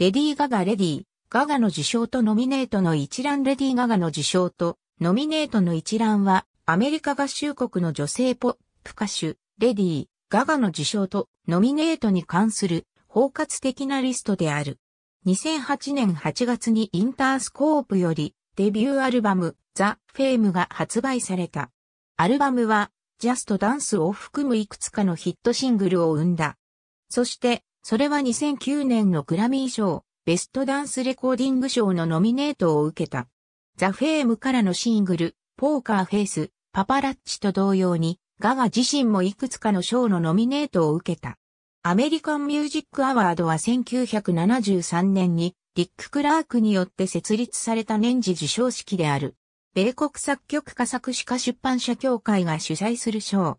レディー・ガガ・レディー、ガガの受賞とノミネートの一覧レディー・ガガの受賞とノミネートの一覧は、アメリカ合衆国の女性ポップ歌手、レディー、ガガの受賞とノミネートに関する包括的なリストである。2008年8月にインタースコープよりデビューアルバムザ・フェイムが発売された。アルバムはジャストダンスを含むいくつかのヒットシングルを生んだ。そしてそれは2009年のグラミー賞、ベストダンスレコーディング賞のノミネートを受けた。ザ・フェームからのシングル、ポーカーフェイス、パパラッチと同様に、ガガ自身もいくつかの賞のノミネートを受けた。アメリカン・ミュージック・アワードは1973年に、リック・クラークによって設立された年次受賞式である。米国作曲家作詞家出版社協会が主催する賞。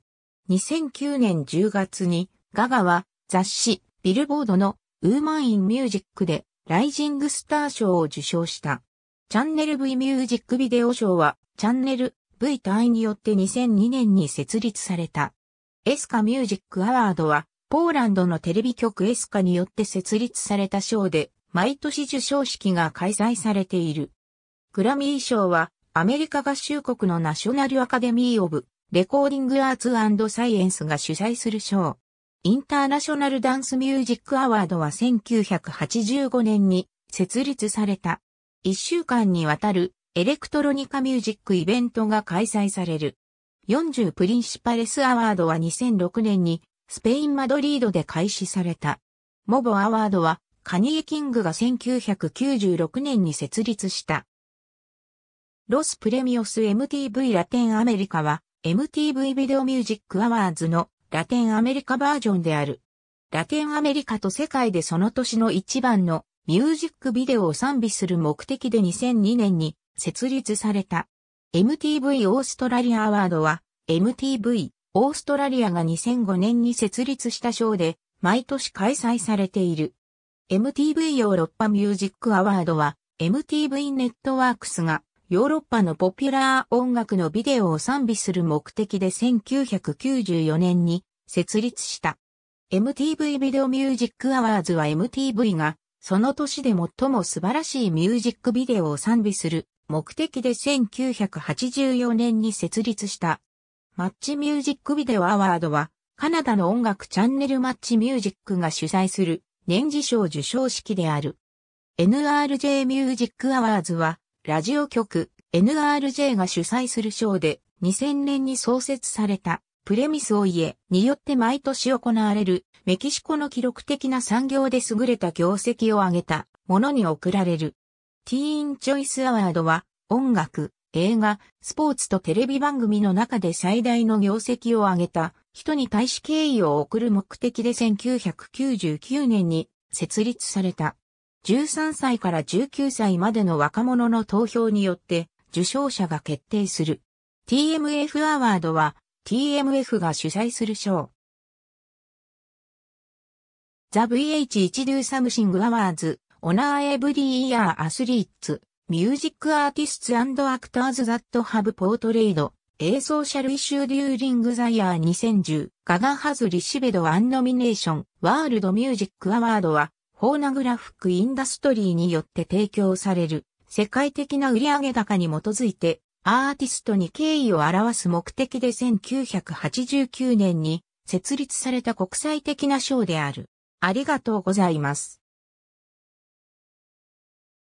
2009年10月に、ガガは雑誌、ビルボードのウーマンインミュージックでライジングスター賞を受賞した。チャンネル V ミュージックビデオ賞はチャンネル V 隊によって2002年に設立された。エスカミュージックアワードはポーランドのテレビ局エスカによって設立された賞で毎年受賞式が開催されている。グラミー賞はアメリカ合衆国のナショナルアカデミーオブレコーディングアーツサイエンスが主催する賞。インターナショナルダンスミュージックアワードは1985年に設立された。一週間にわたるエレクトロニカミュージックイベントが開催される。40プリンシパレスアワードは2006年にスペインマドリードで開始された。モボアワードはカニエキングが1996年に設立した。ロスプレミオス MTV ラテンアメリカは MTV ビデオミュージックアワーズのラテンアメリカバージョンである。ラテンアメリカと世界でその年の一番のミュージックビデオを賛美する目的で2002年に設立された。MTV オーストラリアアワードは MTV オーストラリアが2005年に設立した賞で毎年開催されている。MTV ヨーロッパミュージックアワードは MTV ネットワークスがヨーロッパのポピュラー音楽のビデオを賛美する目的で1994年に設立した。MTV ビデオミュージックアワーズは MTV がその年で最も素晴らしいミュージックビデオを賛美する目的で1984年に設立した。マッチミュージックビデオアワードはカナダの音楽チャンネルマッチミュージックが主催する年次賞受賞式である。NRJ ミュージックアワーズはラジオ局 NRJ が主催するショーで2000年に創設されたプレミスをエによって毎年行われるメキシコの記録的な産業で優れた業績を挙げたものに贈られる。ティーンチョイスアワードは音楽、映画、スポーツとテレビ番組の中で最大の業績を挙げた人に対し敬意を贈る目的で1999年に設立された。13歳から19歳までの若者の投票によって受賞者が決定する。TMF アワードは TMF が主催する賞。ザ・ VH・ イチ・ドゥ・サムシング・アワーズ、オナー・エブリー・イヤー・アスリッツ、ミュージック・アーティスト・アンド・アクターズ・ザット・ハブ・ポートレード、映像ソシャル・イシュー・デューリング・ザ・イヤー2010、ガガ・ハズ・リシベド・アン・ノミネーション、ワールド・ミュージック・アワードは、フォーナグラフックインダストリーによって提供される世界的な売上高に基づいてアーティストに敬意を表す目的で1989年に設立された国際的な賞である。ありがとうございます。